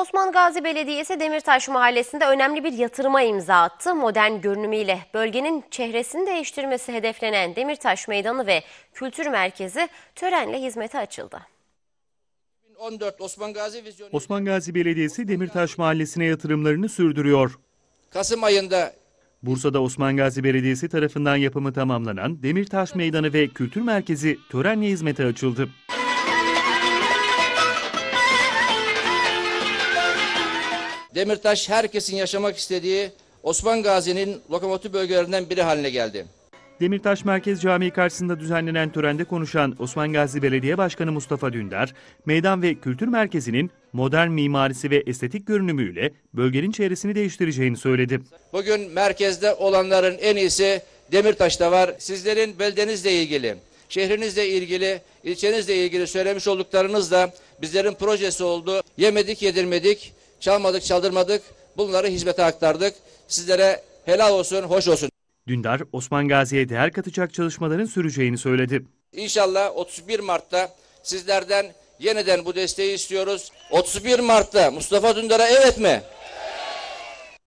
Osman Gazi Belediyesi Demirtaş Mahallesi'nde önemli bir yatırıma imza attı. Modern görünümüyle bölgenin çehresini değiştirmesi hedeflenen Demirtaş Meydanı ve Kültür Merkezi törenle hizmete açıldı. 14 Osman Gazi Vizyonu Osman Gazi Belediyesi Demirtaş Mahallesi'ne yatırımlarını sürdürüyor. Kasım ayında Bursa'da Osman Gazi Belediyesi tarafından yapımı tamamlanan Demirtaş Meydanı ve Kültür Merkezi törenle hizmete açıldı. Demirtaş herkesin yaşamak istediği Osman Gazi'nin lokomotif bölgelerinden biri haline geldi. Demirtaş Merkez Camii karşısında düzenlenen törende konuşan Osman Gazi Belediye Başkanı Mustafa Dündar, meydan ve kültür merkezinin modern mimarisi ve estetik görünümüyle bölgenin çevresini değiştireceğini söyledi. Bugün merkezde olanların en iyisi Demirtaş'ta var. Sizlerin beldenizle ilgili, şehrinizle ilgili, ilçenizle ilgili söylemiş olduklarınız da bizlerin projesi oldu. Yemedik yedirmedik, Çalmadık, çaldırmadık. Bunları hizmete aktardık. Sizlere helal olsun, hoş olsun. Dündar, Osman Gazi'ye değer katacak çalışmaların süreceğini söyledi. İnşallah 31 Mart'ta sizlerden yeniden bu desteği istiyoruz. 31 Mart'ta Mustafa Dündar'a evet mi?